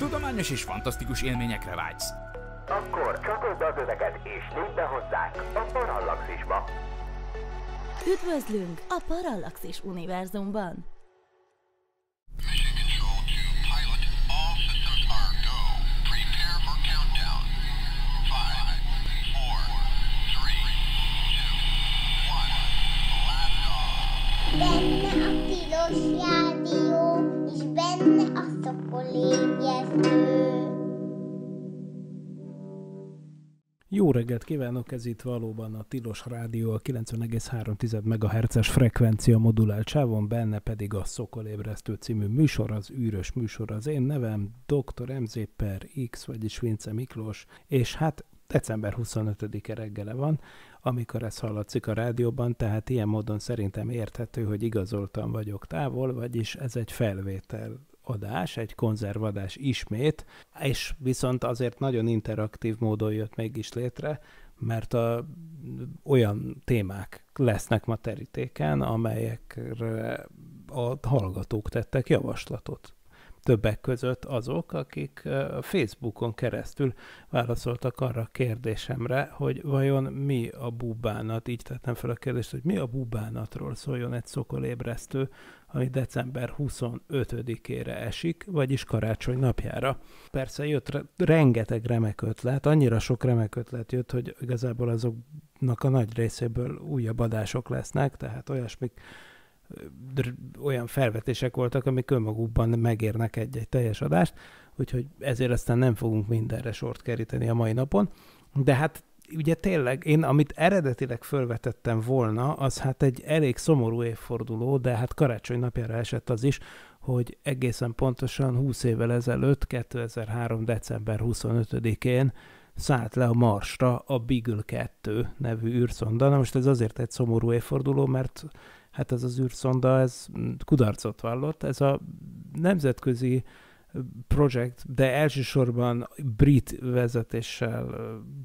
Tudományos és fantasztikus élményekre vágysz. Akkor csatold az öveket és lépj be hozzánk a Parallaxisba! Üdvözlünk a Parallaxis univerzumban! Jó reggelt kívánok, ez itt valóban a Tilos Rádió, a 90,3 MHz-es frekvencia modulált sávon, benne pedig a Ébresztő című műsor, az űrös műsor, az én nevem Dr. MZ per X, vagyis Vince Miklós, és hát december 25-e reggele van, amikor ez hallatszik a rádióban, tehát ilyen módon szerintem érthető, hogy igazoltan vagyok távol, vagyis ez egy felvétel adás, egy konzervadás ismét, és viszont azért nagyon interaktív módon jött mégis létre, mert a, olyan témák lesznek ma terítéken, amelyekre a hallgatók tettek javaslatot. Többek között azok, akik Facebookon keresztül válaszoltak arra a kérdésemre, hogy vajon mi a bubánat, így tettem fel a kérdést, hogy mi a bubánatról szóljon egy szokolébresztő, ami december 25-ére esik, vagyis karácsony napjára. Persze jött rengeteg remek ötlet, annyira sok remek ötlet jött, hogy igazából azoknak a nagy részéből újabb adások lesznek, tehát olyasmik, olyan felvetések voltak, amik önmagukban megérnek egy-egy teljes adást, úgyhogy ezért aztán nem fogunk mindenre sort keríteni a mai napon, de hát ugye tényleg, én amit eredetileg felvetettem volna, az hát egy elég szomorú évforduló, de hát karácsony napjára esett az is, hogy egészen pontosan 20 évvel ezelőtt, 2003. december 25-én szállt le a Marsra a Beagle 2 nevű űrszonda. Na most ez azért egy szomorú évforduló, mert hát ez az űrszonda, ez kudarcot vallott. Ez a nemzetközi uh, projekt, de elsősorban brit vezetéssel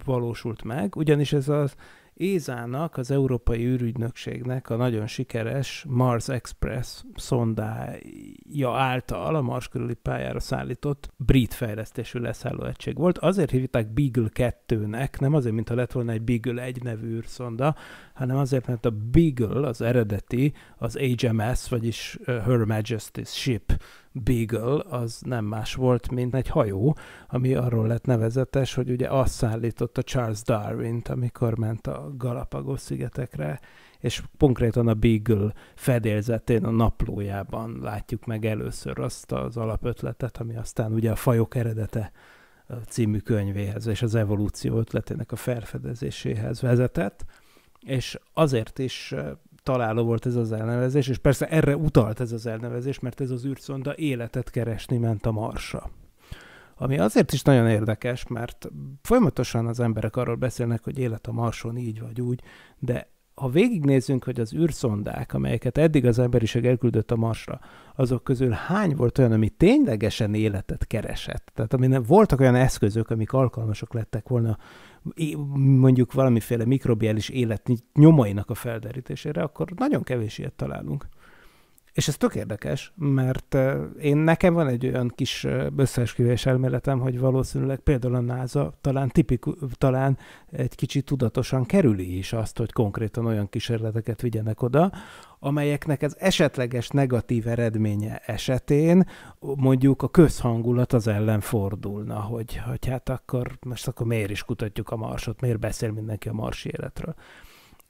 valósult meg, ugyanis ez az Ézának, az Európai űrügynökségnek a nagyon sikeres Mars Express szondája által a Mars körüli pályára szállított brit fejlesztésű leszállóegység volt. Azért hívták Beagle 2-nek, nem azért, mintha lett volna egy Beagle 1 nevű űrszonda, hanem azért, mert a Beagle, az eredeti, az HMS, vagyis Her Majesty's Ship Beagle az nem más volt, mint egy hajó, ami arról lett nevezetes, hogy ugye azt szállította Charles Darwin-t, amikor ment a Galapagos szigetekre, és konkrétan a Beagle fedélzetén a naplójában látjuk meg először azt az alapötletet, ami aztán ugye a fajok eredete című könyvéhez és az evolúció ötletének a felfedezéséhez vezetett, és azért is találó volt ez az elnevezés, és persze erre utalt ez az elnevezés, mert ez az űrszonda életet keresni ment a Marsra. Ami azért is nagyon érdekes, mert folyamatosan az emberek arról beszélnek, hogy élet a Marson így vagy úgy, de ha végignézzünk, hogy az űrszondák, amelyeket eddig az emberiség elküldött a Marsra, azok közül hány volt olyan, ami ténylegesen életet keresett? Tehát aminek voltak olyan eszközök, amik alkalmasok lettek volna mondjuk valamiféle mikrobiális élet nyomainak a felderítésére, akkor nagyon kevés ilyet találunk. És ez tök érdekes, mert én nekem van egy olyan kis összeesküvés elméletem, hogy valószínűleg például a NASA talán, tipiku, talán egy kicsit tudatosan kerüli is azt, hogy konkrétan olyan kísérleteket vigyenek oda, amelyeknek az esetleges negatív eredménye esetén mondjuk a közhangulat az ellen fordulna, hogy, hogy hát akkor most akkor miért is kutatjuk a marsot, miért beszél mindenki a marsi életről.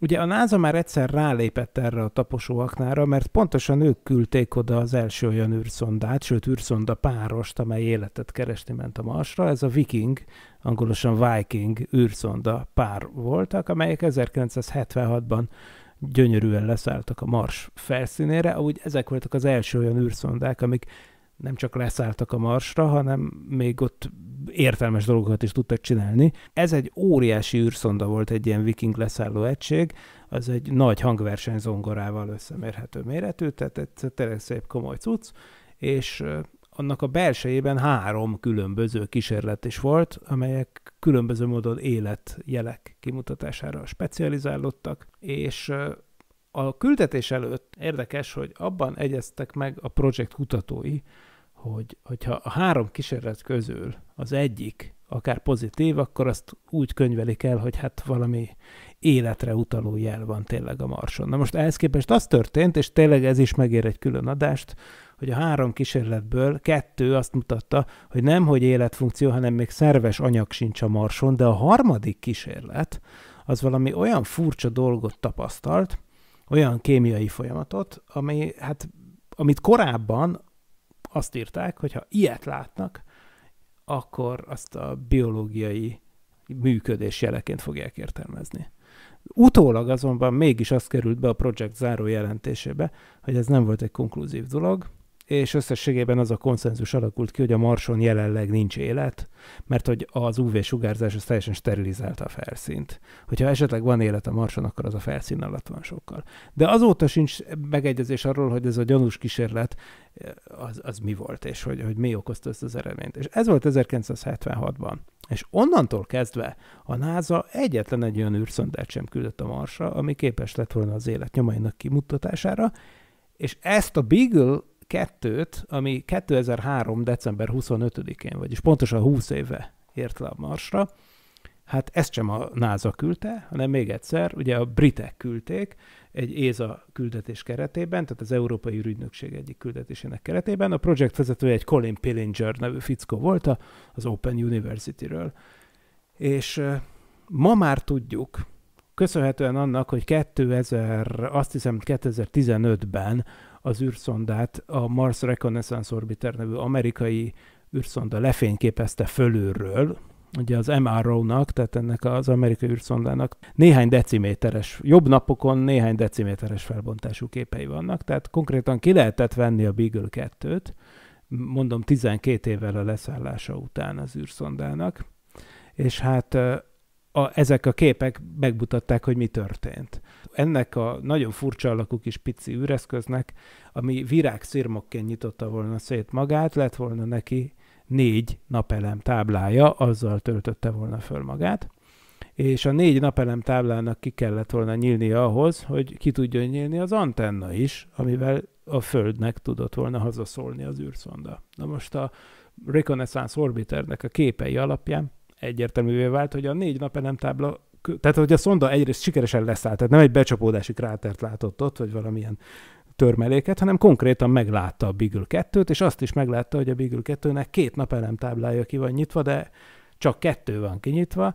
Ugye a NASA már egyszer rálépett erre a taposóaknára, mert pontosan ők küldték oda az első olyan űrszondát, sőt űrszonda párost, amely életet keresni ment a Marsra. Ez a Viking, angolosan Viking űrszonda pár voltak, amelyek 1976-ban gyönyörűen leszálltak a Mars felszínére, úgy ezek voltak az első olyan űrszondák, amik nem csak leszálltak a marsra, hanem még ott értelmes dolgokat is tudtak csinálni. Ez egy óriási űrszonda volt egy ilyen viking leszálló egység, az egy nagy hangverseny zongorával összemérhető méretű, tehát egy tényleg szép komoly cucc, és annak a belsejében három különböző kísérlet is volt, amelyek különböző módon életjelek kimutatására specializálódtak, és a küldetés előtt érdekes, hogy abban egyeztek meg a projekt kutatói, hogy, hogyha a három kísérlet közül az egyik akár pozitív, akkor azt úgy könyvelik el, hogy hát valami életre utaló jel van tényleg a Marson. Na most ehhez képest az történt, és tényleg ez is megér egy külön adást, hogy a három kísérletből kettő azt mutatta, hogy nem, hogy életfunkció, hanem még szerves anyag sincs a Marson, de a harmadik kísérlet az valami olyan furcsa dolgot tapasztalt, olyan kémiai folyamatot, ami, hát, amit korábban azt írták, hogy ha ilyet látnak, akkor azt a biológiai működés jeleként fogják értelmezni. Utólag azonban mégis az került be a projekt záró jelentésébe, hogy ez nem volt egy konkluzív dolog, és összességében az a konszenzus alakult ki, hogy a Marson jelenleg nincs élet, mert hogy az UV-sugárzás az teljesen sterilizálta a felszínt. Hogyha esetleg van élet a Marson, akkor az a felszín alatt van sokkal. De azóta sincs megegyezés arról, hogy ez a gyanús kísérlet eh, az, az mi volt, és hogy, hogy mi okozta ezt az eredményt. És ez volt 1976-ban. És onnantól kezdve a NASA egyetlen egy olyan űrszondát sem küldött a Marsra, ami képes lett volna az élet nyomainak kimutatására, és ezt a Beagle kettőt, ami 2003. december 25-én, vagyis pontosan 20 éve ért le a Marsra. Hát ezt sem a NASA küldte, hanem még egyszer, ugye a britek küldték egy ÉZA küldetés keretében, tehát az Európai Ürügynökség egyik küldetésének keretében. A projekt vezetője egy Colin Pillinger nevű fickó volt az Open University-ről. És ma már tudjuk, köszönhetően annak, hogy 2000, azt hiszem 2015-ben az űrszondát a Mars Reconnaissance Orbiter nevű amerikai űrszonda lefényképezte fölülről, ugye az MRO-nak, tehát ennek az amerikai űrszondának néhány deciméteres, jobb napokon néhány deciméteres felbontású képei vannak, tehát konkrétan ki lehetett venni a Beagle 2-t, mondom 12 évvel a leszállása után az űrszondának, és hát a, ezek a képek megmutatták, hogy mi történt ennek a nagyon furcsa alakú kis pici üreszköznek, ami virágszirmokként nyitotta volna szét magát, lett volna neki négy napelem táblája, azzal töltötte volna föl magát, és a négy napelem táblának ki kellett volna nyílnia ahhoz, hogy ki tudjon nyílni az antenna is, amivel a Földnek tudott volna hazaszólni az űrszonda. Na most a Reconnaissance Orbiternek a képei alapján egyértelművé vált, hogy a négy napelem tábla tehát hogy a szonda egyrészt sikeresen leszállt, tehát nem egy becsapódási krátert látott ott, vagy valamilyen törmeléket, hanem konkrétan meglátta a Beagle 2-t, és azt is meglátta, hogy a Beagle 2-nek két táblája ki van nyitva, de csak kettő van kinyitva,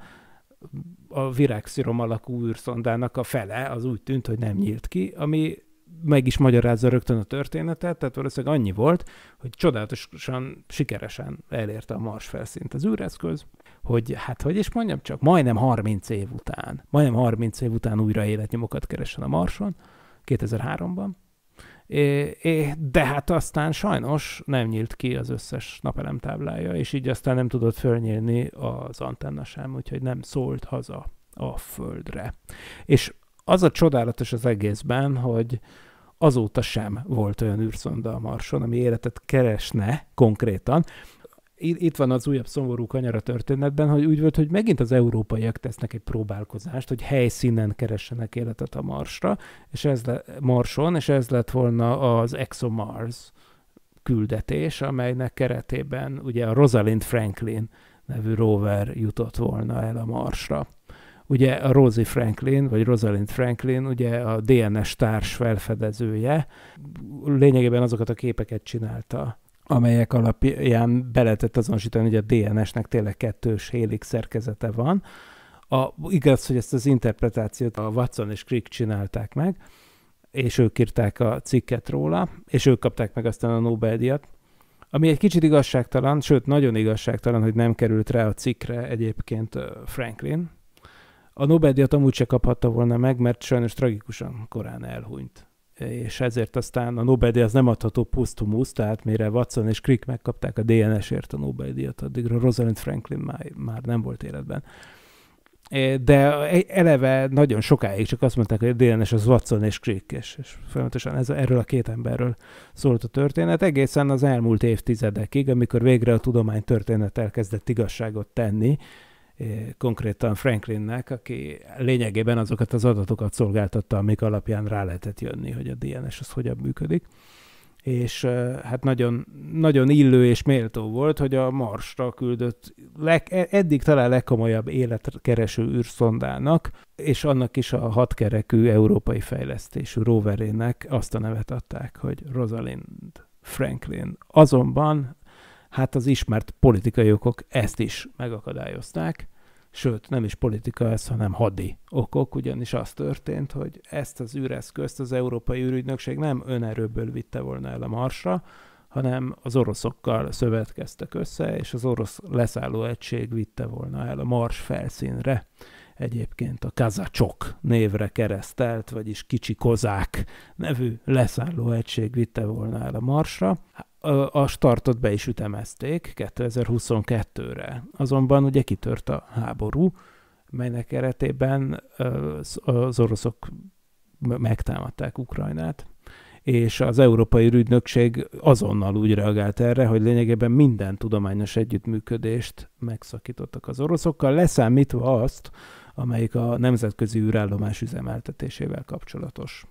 a virágszirom alakú űrszondának a fele az úgy tűnt, hogy nem nyílt ki, ami meg is magyarázza rögtön a történetet, tehát valószínűleg annyi volt, hogy csodálatosan sikeresen elérte a Mars felszínt az űreszköz, hogy hát hogy is mondjam csak, majdnem 30 év után, majdnem 30 év után újra életnyomokat keresen a Marson, 2003-ban, É, é, de hát aztán sajnos nem nyílt ki az összes táblája, és így aztán nem tudott fölnyílni az antenna sem, úgyhogy nem szólt haza a földre. És az a csodálatos az egészben, hogy azóta sem volt olyan űrszonda a Marson, ami életet keresne konkrétan, itt van az újabb szomorú kanyar a történetben, hogy úgy volt, hogy megint az európaiak tesznek egy próbálkozást, hogy helyszínen keressenek életet a Marsra, és ez le, Marson, és ez lett volna az ExoMars küldetés, amelynek keretében ugye a Rosalind Franklin nevű rover jutott volna el a Marsra. Ugye a Rosie Franklin, vagy Rosalind Franklin, ugye a DNS társ felfedezője, lényegében azokat a képeket csinálta, amelyek alapján be lehetett azonosítani, hogy a DNS-nek tényleg kettős hélik szerkezete van. A, igaz, hogy ezt az interpretációt a Watson és Crick csinálták meg, és ők írták a cikket róla, és ők kapták meg aztán a Nobel-díjat, ami egy kicsit igazságtalan, sőt, nagyon igazságtalan, hogy nem került rá a cikkre egyébként Franklin. A Nobel-díjat amúgy se kaphatta volna meg, mert sajnos tragikusan korán elhunyt és ezért aztán a Nobel-díj az nem adható posztumusz, tehát mire Watson és Crick megkapták a DNS-ért a Nobel-díjat, addigra Rosalind Franklin már, már nem volt életben. De e, eleve nagyon sokáig csak azt mondták, hogy a DNS az Watson és Crick, és, és folyamatosan ez, erről a két emberről szólt a történet, egészen az elmúlt évtizedekig, amikor végre a tudomány történet elkezdett igazságot tenni, konkrétan Franklinnek, aki lényegében azokat az adatokat szolgáltatta, amik alapján rá lehetett jönni, hogy a DNS az hogyan működik. És hát nagyon, nagyon illő és méltó volt, hogy a Marsra küldött leg, e, eddig talán legkomolyabb életkereső űrszondának, és annak is a hatkerekű európai fejlesztésű roverének azt a nevet adták, hogy Rosalind Franklin. Azonban hát az ismert politikai okok ezt is megakadályozták, sőt nem is politika ez, hanem hadi okok, ugyanis az történt, hogy ezt az űreszközt az Európai űrügynökség nem önerőből vitte volna el a Marsra, hanem az oroszokkal szövetkeztek össze, és az orosz leszálló egység vitte volna el a Mars felszínre. Egyébként a kazacsok névre keresztelt, vagyis kicsi kozák nevű leszálló egység vitte volna el a Marsra a startot be is ütemezték 2022-re. Azonban ugye kitört a háború, melynek keretében az oroszok megtámadták Ukrajnát, és az Európai Ügynökség azonnal úgy reagált erre, hogy lényegében minden tudományos együttműködést megszakítottak az oroszokkal, leszámítva azt, amelyik a nemzetközi űrállomás üzemeltetésével kapcsolatos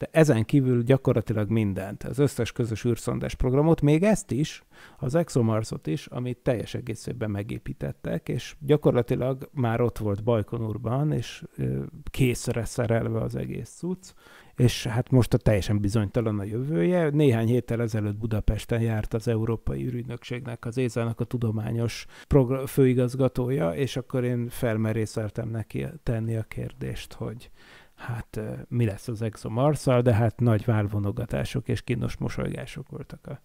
de ezen kívül gyakorlatilag mindent, az összes közös űrszondás programot, még ezt is, az ExoMarsot is, amit teljes egészében megépítettek, és gyakorlatilag már ott volt Bajkonurban, és készre szerelve az egész cucc, és hát most a teljesen bizonytalan a jövője. Néhány héttel ezelőtt Budapesten járt az Európai Ürügynökségnek, az ézának a tudományos program, főigazgatója, és akkor én felmerészeltem neki tenni a kérdést, hogy hát mi lesz az exomarszal, de hát nagy válvonogatások és kínos mosolygások voltak a,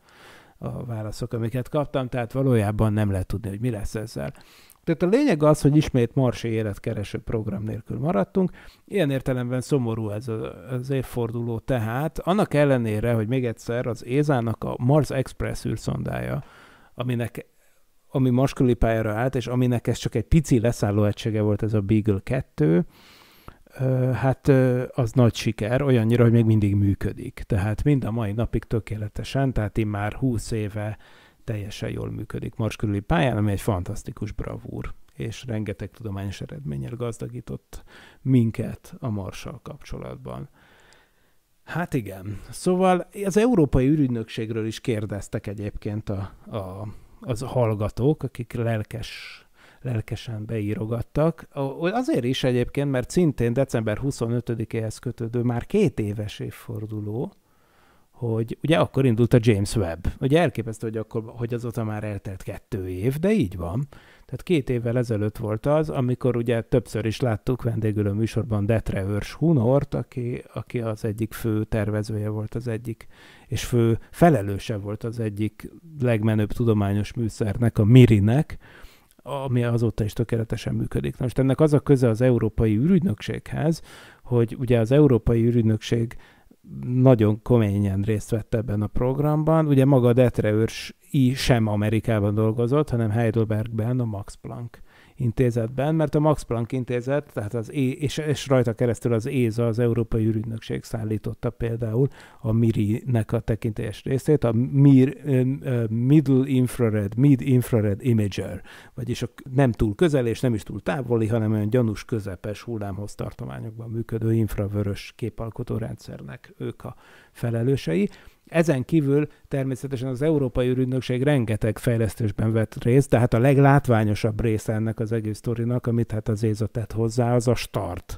a válaszok, amiket kaptam, tehát valójában nem lehet tudni, hogy mi lesz ezzel. Tehát a lényeg az, hogy ismét marsi életkereső program nélkül maradtunk. Ilyen értelemben szomorú ez az évforduló tehát. Annak ellenére, hogy még egyszer az Ézának a Mars Express űrszondája, aminek ami maskuli pályára állt, és aminek ez csak egy pici leszálló egysége volt ez a Beagle 2, hát az nagy siker, olyannyira, hogy még mindig működik. Tehát mind a mai napig tökéletesen, tehát én már 20 éve teljesen jól működik Mars körüli pályán, ami egy fantasztikus bravúr, és rengeteg tudományos eredménnyel gazdagított minket a Marssal kapcsolatban. Hát igen. Szóval az Európai Ürügynökségről is kérdeztek egyébként a, a, az hallgatók, akik lelkes lelkesen beírogattak. Azért is egyébként, mert szintén december 25-éhez kötődő már két éves évforduló, hogy ugye akkor indult a James Webb. Ugye elképesztő, hogy, akkor, hogy azóta már eltelt kettő év, de így van. Tehát két évvel ezelőtt volt az, amikor ugye többször is láttuk vendégülő műsorban Detre Őrs Hunort, aki, aki az egyik fő tervezője volt az egyik, és fő felelőse volt az egyik legmenőbb tudományos műszernek, a Mirinek, ami azóta is tökéletesen működik. Most ennek az a köze az Európai Ürügynökséghez, hogy ugye az Európai Ürügynökség nagyon koményen részt vett ebben a programban. Ugye maga Detre őrs sem Amerikában dolgozott, hanem Heidelbergben, a Max Planck intézetben, mert a Max Planck intézet, tehát az é, és, és rajta keresztül az ÉZA, az Európai űrügynökség szállította például a MIRI-nek a tekintélyes részét, a MIR, Middle Infrared, Mid Infrared Imager, vagyis a nem túl közel és nem is túl távoli, hanem olyan gyanús közepes hullámhoz tartományokban működő infravörös képalkotó rendszernek ők a felelősei. Ezen kívül természetesen az Európai Ürügynökség rengeteg fejlesztésben vett részt, tehát a leglátványosabb része ennek az egész sztorinak, amit hát az Éza tett hozzá, az a start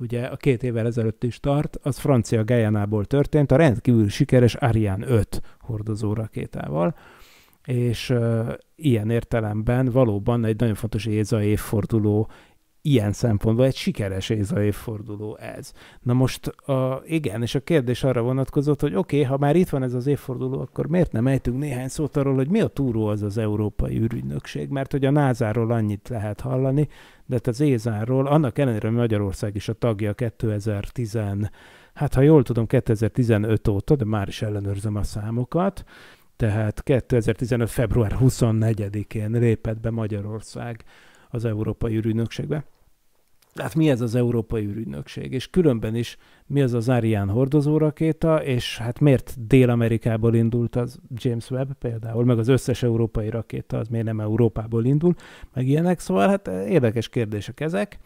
ugye a két évvel ezelőtt is tart, az francia Gejánából történt, a rendkívül sikeres Ariane 5 hordozó rakétával, és uh, ilyen értelemben valóban egy nagyon fontos Éza évforduló ilyen szempontból egy sikeres Éza évforduló ez. Na most a, igen, és a kérdés arra vonatkozott, hogy oké, okay, ha már itt van ez az évforduló, akkor miért nem ejtünk néhány szót arról, hogy mi a túró az az Európai űrügynökség, mert hogy a názáról annyit lehet hallani, de hát az Ézáról, annak ellenére, hogy Magyarország is a tagja 2010 hát ha jól tudom, 2015 óta, de már is ellenőrzöm a számokat, tehát 2015. február 24-én lépett be Magyarország az Európai űrügynökségbe hát mi ez az Európai űrügynökség, és különben is mi ez az Ariane rakéta és hát miért Dél-Amerikából indult az James Webb például, meg az összes európai rakéta, az miért nem Európából indul, meg ilyenek, szóval hát eh, érdekes kérdések ezek.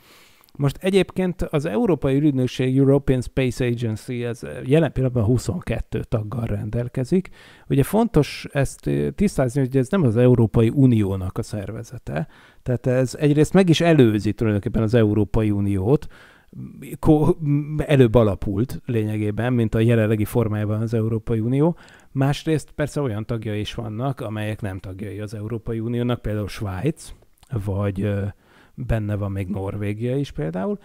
Most egyébként az Európai Ügynökség European Space Agency ez jelen pillanatban 22 taggal rendelkezik. Ugye fontos ezt eh, tisztázni, hogy ez nem az Európai Uniónak a szervezete, tehát ez egyrészt meg is előzi tulajdonképpen az Európai Uniót, előbb alapult lényegében, mint a jelenlegi formájában az Európai Unió. Másrészt persze olyan tagjai is vannak, amelyek nem tagjai az Európai Uniónak, például Svájc, vagy eh, benne van még Norvégia is például,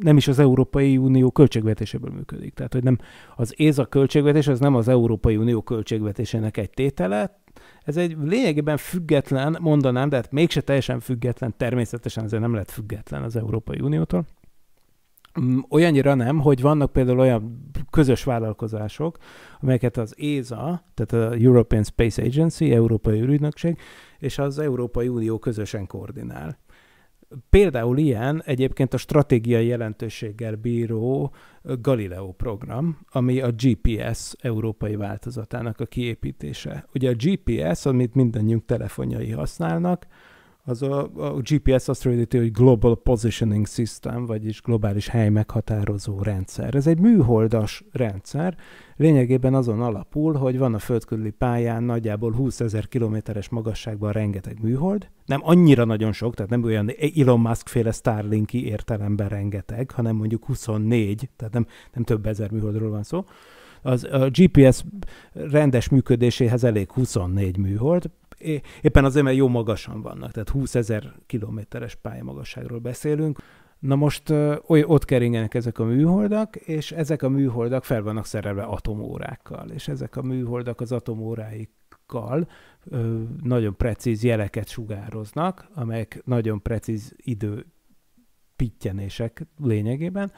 nem is az Európai Unió költségvetéséből működik. Tehát, hogy nem az ÉZA költségvetés, az nem az Európai Unió költségvetésének egy tétele, ez egy lényegében független, mondanám, de hát mégse teljesen független, természetesen azért nem lett független az Európai Uniótól. Mm, olyannyira nem, hogy vannak például olyan közös vállalkozások, amelyeket az ESA, tehát a European Space Agency, Európai Ürügynökség, és az Európai Unió közösen koordinál. Például ilyen egyébként a stratégiai jelentőséggel bíró Galileo program, ami a GPS európai változatának a kiépítése. Ugye a GPS, amit mindannyiunk telefonjai használnak, az a, a GPS azt rövidíti, hogy Global Positioning System, vagyis globális hely meghatározó rendszer. Ez egy műholdas rendszer, lényegében azon alapul, hogy van a földkörüli pályán nagyjából 20 ezer kilométeres magasságban rengeteg műhold, nem annyira nagyon sok, tehát nem olyan Elon Musk féle Starlinki értelemben rengeteg, hanem mondjuk 24, tehát nem, nem több ezer műholdról van szó, az a GPS rendes működéséhez elég 24 műhold, éppen azért, mert jó magasan vannak, tehát 20 ezer kilométeres pályamagasságról beszélünk. Na most oly, ott keringenek ezek a műholdak, és ezek a műholdak fel vannak szerelve atomórákkal, és ezek a műholdak az atomóráik nagyon precíz jeleket sugároznak, amelyek nagyon precíz idő pittyenések lényegében,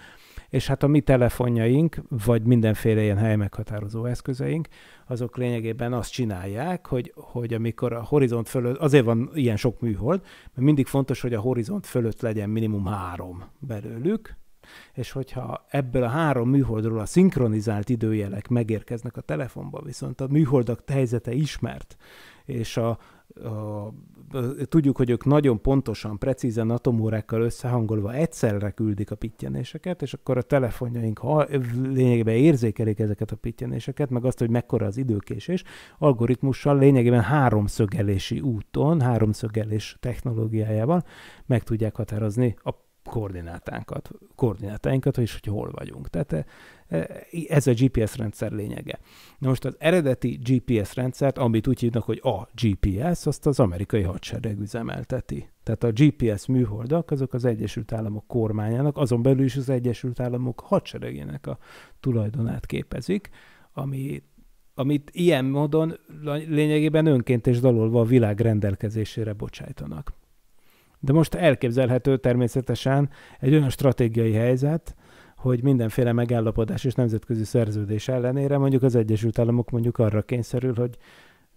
és hát a mi telefonjaink, vagy mindenféle ilyen helymeghatározó eszközeink, azok lényegében azt csinálják, hogy, hogy amikor a horizont fölött, azért van ilyen sok műhold, mert mindig fontos, hogy a horizont fölött legyen minimum három belőlük, és hogyha ebből a három műholdról a szinkronizált időjelek megérkeznek a telefonba, viszont a műholdak helyzete ismert, és a, a, tudjuk, hogy ők nagyon pontosan, precízen atomórákkal összehangolva egyszerre küldik a pittyenéseket, és akkor a telefonjaink ha, lényegében érzékelik ezeket a pittyenéseket, meg azt, hogy mekkora az időkésés, algoritmussal lényegében háromszögelési úton, háromszögelés technológiájával meg tudják határozni a koordinátánkat, koordinátáinkat, és hogy hol vagyunk. Tehát e, e, ez a GPS rendszer lényege. Na most az eredeti GPS rendszert, amit úgy hívnak, hogy a GPS, azt az amerikai hadsereg üzemelteti. Tehát a GPS műholdak azok az Egyesült Államok kormányának, azon belül is az Egyesült Államok hadseregének a tulajdonát képezik, ami amit ilyen módon lényegében önként és dalolva a világ rendelkezésére bocsájtanak. De most elképzelhető természetesen egy olyan stratégiai helyzet, hogy mindenféle megállapodás és nemzetközi szerződés ellenére mondjuk az Egyesült Államok mondjuk arra kényszerül, hogy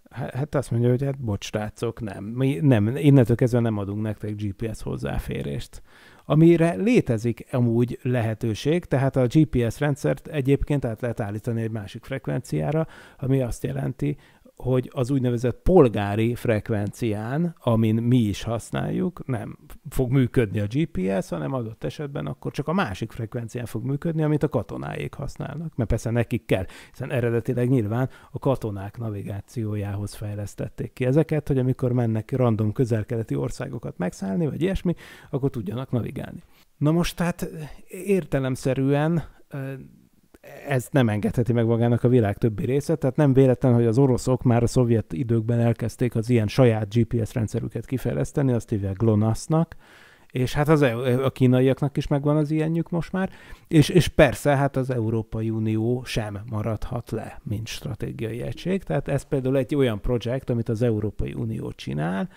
hát azt mondja, hogy hát bocs, rácok, nem. Mi nem, innentől kezdve nem adunk nektek GPS hozzáférést. Amire létezik amúgy lehetőség, tehát a GPS rendszert egyébként át lehet állítani egy másik frekvenciára, ami azt jelenti, hogy az úgynevezett polgári frekvencián, amin mi is használjuk, nem fog működni a GPS, hanem adott esetben akkor csak a másik frekvencián fog működni, amit a katonáik használnak, mert persze nekik kell, hiszen eredetileg nyilván a katonák navigációjához fejlesztették ki ezeket, hogy amikor mennek random közelkeleti országokat megszállni, vagy ilyesmi, akkor tudjanak navigálni. Na most tehát értelemszerűen ezt nem engedheti meg magának a világ többi része, tehát nem véletlen, hogy az oroszok már a szovjet időkben elkezdték az ilyen saját GPS rendszerüket kifejleszteni, azt hívják GLONASS-nak, és hát az, a kínaiaknak is megvan az ilyenjük most már, és, és persze hát az Európai Unió sem maradhat le, mint stratégiai egység, tehát ez például egy olyan projekt, amit az Európai Unió csinál,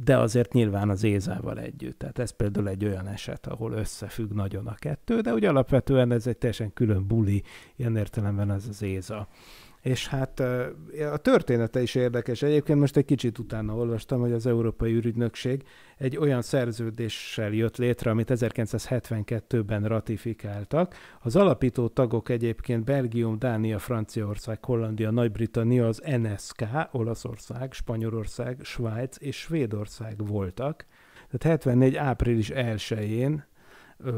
de azért nyilván az Ézával együtt. Tehát ez például egy olyan eset, ahol összefügg nagyon a kettő, de úgy alapvetően ez egy teljesen külön buli, ilyen értelemben az az Éza és hát a története is érdekes. Egyébként most egy kicsit utána olvastam, hogy az Európai Ürügynökség egy olyan szerződéssel jött létre, amit 1972-ben ratifikáltak. Az alapító tagok egyébként Belgium, Dánia, Franciaország, Hollandia, Nagy-Britannia, az NSK, Olaszország, Spanyolország, Svájc és Svédország voltak. Tehát 74. április 1-én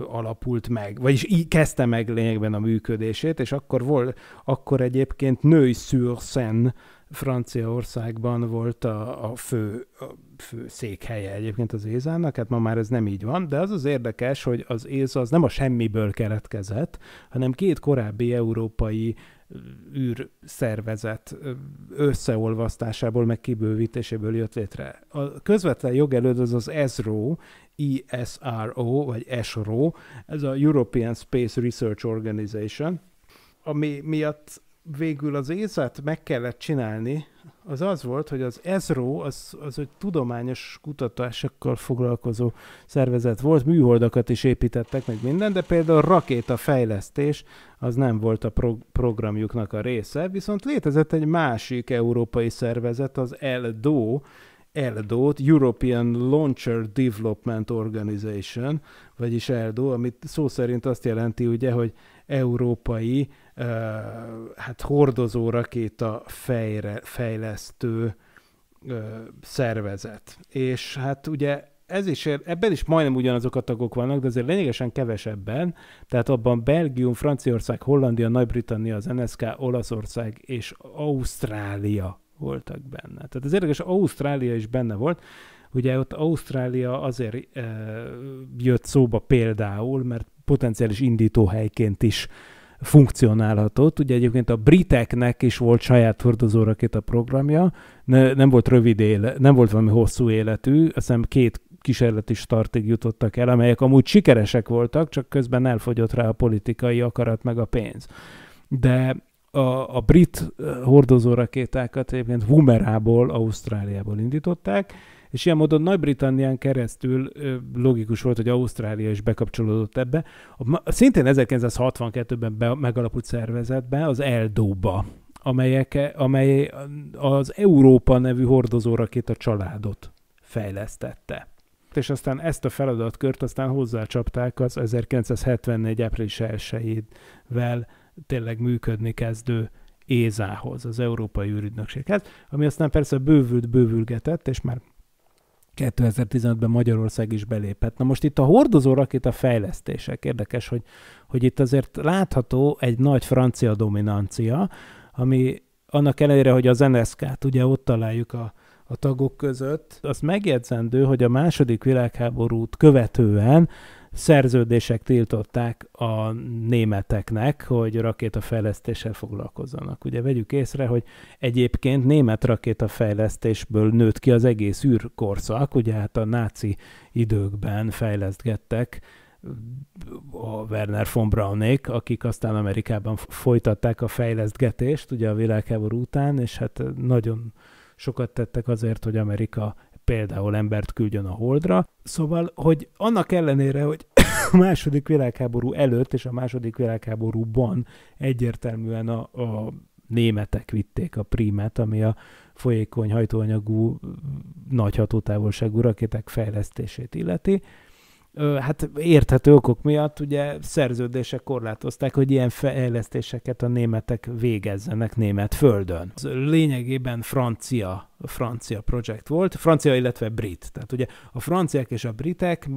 alapult meg, vagyis így kezdte meg lényegben a működését, és akkor volt, akkor egyébként női szűrszen Franciaországban volt a, a, fő, a fő székhelye egyébként az Ézának, hát ma már ez nem így van, de az az érdekes, hogy az Éza az nem a semmiből keletkezett, hanem két korábbi európai űrszervezet összeolvasztásából, meg kibővítéséből jött létre. A közvetlen jogelőd az az ESRO, ESRO, vagy ESRO, ez a European Space Research Organization, ami miatt végül az ESA-t meg kellett csinálni, az az volt, hogy az ESRO, az, az egy tudományos kutatásokkal foglalkozó szervezet volt, műholdakat is építettek, meg minden, de például rakétafejlesztés az nem volt a pro- programjuknak a része, viszont létezett egy másik európai szervezet, az ELDO, ELDO-t, European Launcher Development Organization, vagyis ELDO, amit szó szerint azt jelenti ugye, hogy európai hát hordozó rakéta fejre, fejlesztő szervezet. És hát ugye ez is, ebben is majdnem ugyanazok a tagok vannak, de azért lényegesen kevesebben, tehát abban Belgium, Franciaország, Hollandia, Nagy-Britannia, az NSK, Olaszország és Ausztrália voltak benne. Tehát az érdekes, Ausztrália is benne volt, Ugye ott Ausztrália azért e, jött szóba például, mert potenciális indítóhelyként is funkcionálhatott. Ugye egyébként a briteknek is volt saját a programja, ne, nem volt rövid éle, nem volt valami hosszú életű, azt hiszem két kísérleti startig jutottak el, amelyek amúgy sikeresek voltak, csak közben elfogyott rá a politikai akarat meg a pénz. De a, a brit eh, hordozórakétákat egyébként Wumerából, Ausztráliából indították, és ilyen módon Nagy-Britannián keresztül logikus volt, hogy Ausztrália is bekapcsolódott ebbe. A, szintén 1962-ben be, megalapult szervezetbe, az Eldóba, amelyek, amely az Európa nevű hordozórakét a családot fejlesztette és aztán ezt a feladatkört aztán hozzácsapták az 1974. április 1-vel tényleg működni kezdő Ézához, az Európai Ürügynökséghez, ami aztán persze bővült, bővülgetett, és már 2015-ben Magyarország is belépett. Na most itt a hordozó rakéta fejlesztések. Érdekes, hogy, hogy itt azért látható egy nagy francia dominancia, ami annak ellenére, hogy az NSK-t ugye ott találjuk a, a tagok között. Az megjegyzendő, hogy a második világháborút követően szerződések tiltották a németeknek, hogy rakétafejlesztéssel foglalkozzanak. Ugye vegyük észre, hogy egyébként német rakétafejlesztésből nőtt ki az egész űrkorszak, ugye hát a náci időkben fejlesztgettek a Werner von Braunék, akik aztán Amerikában folytatták a fejlesztgetést ugye a világháború után, és hát nagyon sokat tettek azért, hogy Amerika például embert küldjön a Holdra. Szóval, hogy annak ellenére, hogy a második világháború előtt és a második világháborúban egyértelműen a, a németek vitték a prímet, ami a folyékony hajtóanyagú mm, nagy hatótávolságú rakéták fejlesztését illeti, hát érthető okok miatt ugye szerződések korlátozták, hogy ilyen fejlesztéseket a németek végezzenek német földön. Ez lényegében francia francia projekt volt, francia, illetve brit. Tehát ugye a franciák és a britek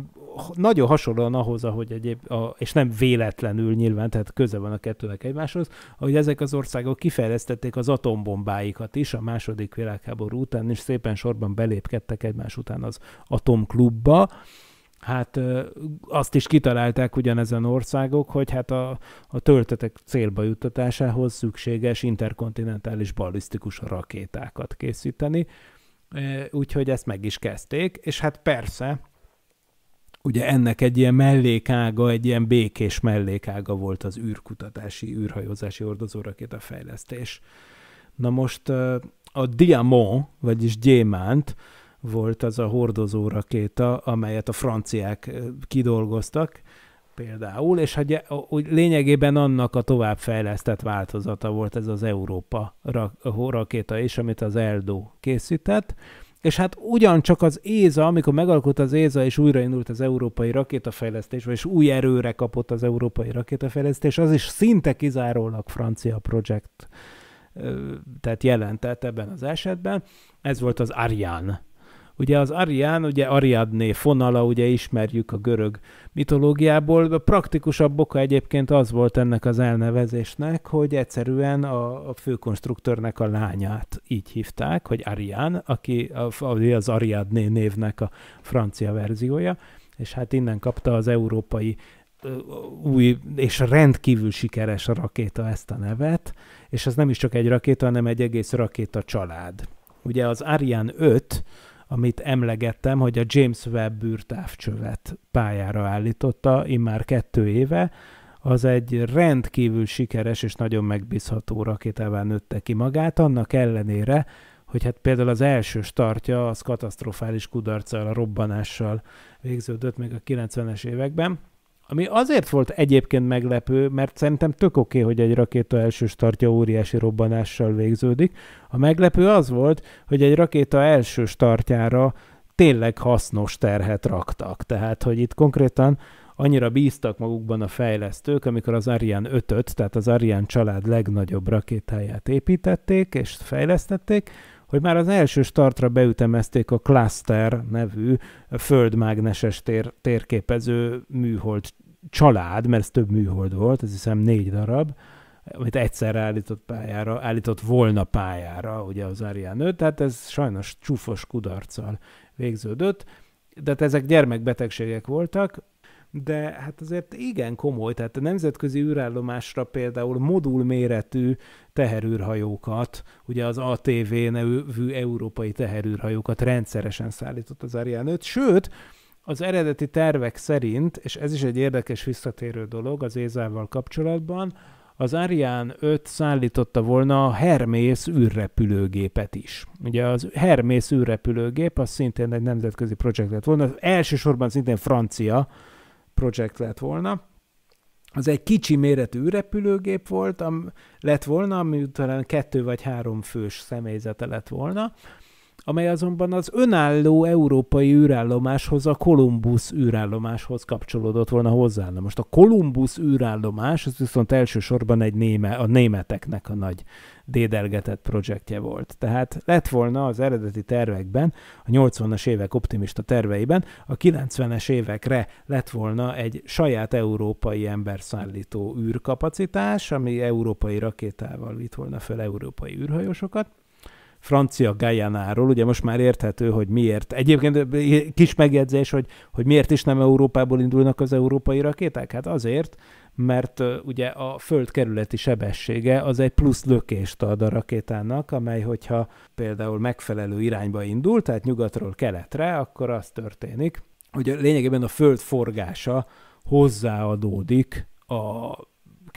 nagyon hasonlóan ahhoz, ahogy egyéb, a, és nem véletlenül nyilván, tehát köze van a kettőnek egymáshoz, hogy ezek az országok kifejlesztették az atombombáikat is a második világháború után, és szépen sorban belépkedtek egymás után az atomklubba, hát azt is kitalálták ugyanezen országok, hogy hát a, a töltetek célba juttatásához szükséges interkontinentális ballisztikus rakétákat készíteni, úgyhogy ezt meg is kezdték, és hát persze, ugye ennek egy ilyen mellékága, egy ilyen békés mellékága volt az űrkutatási, űrhajózási a fejlesztés. Na most a Diamond, vagyis gyémánt, volt az a hordozó rakéta, amelyet a franciák kidolgoztak, például, és hát úgy lényegében annak a továbbfejlesztett változata volt ez az Európa rakéta is, amit az Eldo készített, és hát ugyancsak az ÉZA, amikor megalkult az ÉZA, és újraindult az európai rakétafejlesztés, vagy új erőre kapott az európai rakétafejlesztés, az is szinte kizárólag francia projekt tehát jelentett ebben az esetben. Ez volt az Ariane Ugye az Arián, ugye Ariadné fonala, ugye ismerjük a görög mitológiából, a praktikusabb oka egyébként az volt ennek az elnevezésnek, hogy egyszerűen a, a főkonstruktőrnek a lányát így hívták, hogy Arián, aki a, az Ariadné névnek a francia verziója, és hát innen kapta az európai új és rendkívül sikeres a rakéta ezt a nevet, és ez nem is csak egy rakéta, hanem egy egész rakéta család. Ugye az Ariane 5 amit emlegettem, hogy a James Webb űrtávcsövet pályára állította, immár kettő éve, az egy rendkívül sikeres és nagyon megbízható rakétává nőtte ki magát, annak ellenére, hogy hát például az első startja az katasztrofális kudarccal, a robbanással végződött még a 90-es években, ami azért volt egyébként meglepő, mert szerintem tök oké, okay, hogy egy rakéta első startja óriási robbanással végződik. A meglepő az volt, hogy egy rakéta első startjára tényleg hasznos terhet raktak. Tehát, hogy itt konkrétan annyira bíztak magukban a fejlesztők, amikor az Ariane 5-öt, tehát az Ariane család legnagyobb rakétáját építették és fejlesztették, hogy már az első startra beütemezték a Cluster nevű földmágneses tér, térképező műhold család, mert ez több műhold volt, ez hiszem négy darab, amit egyszer állított pályára, állított volna pályára, ugye az Ariane 5, tehát ez sajnos csúfos kudarccal végződött, de hát ezek gyermekbetegségek voltak, de hát azért igen komoly, tehát a nemzetközi űrállomásra például modulméretű teherűrhajókat, ugye az ATV nevű európai teherűrhajókat rendszeresen szállított az Ariane 5, sőt, az eredeti tervek szerint, és ez is egy érdekes visszatérő dolog az Ézával kapcsolatban, az Ariane 5 szállította volna a Hermész űrrepülőgépet is. Ugye az Hermész űrrepülőgép az szintén egy nemzetközi projekt volt, volna, elsősorban szintén francia projekt lett volna. Az egy kicsi méretű repülőgép volt, am, lett volna, ami talán kettő vagy három fős személyzete lett volna, amely azonban az önálló európai űrállomáshoz, a Kolumbusz űrállomáshoz kapcsolódott volna hozzá. Na most a Kolumbusz űrállomás, az viszont elsősorban egy néme, a németeknek a nagy dédelgetett projektje volt. Tehát lett volna az eredeti tervekben, a 80-as évek optimista terveiben, a 90-es évekre lett volna egy saját európai emberszállító űrkapacitás, ami európai rakétával vitt volna fel európai űrhajósokat, francia Guyanáról, ugye most már érthető, hogy miért. Egyébként kis megjegyzés, hogy, hogy miért is nem Európából indulnak az európai rakéták? Hát azért, mert ugye a föld kerületi sebessége az egy plusz lökést ad a rakétának, amely hogyha például megfelelő irányba indul, tehát nyugatról keletre, akkor az történik, hogy lényegében a föld forgása hozzáadódik a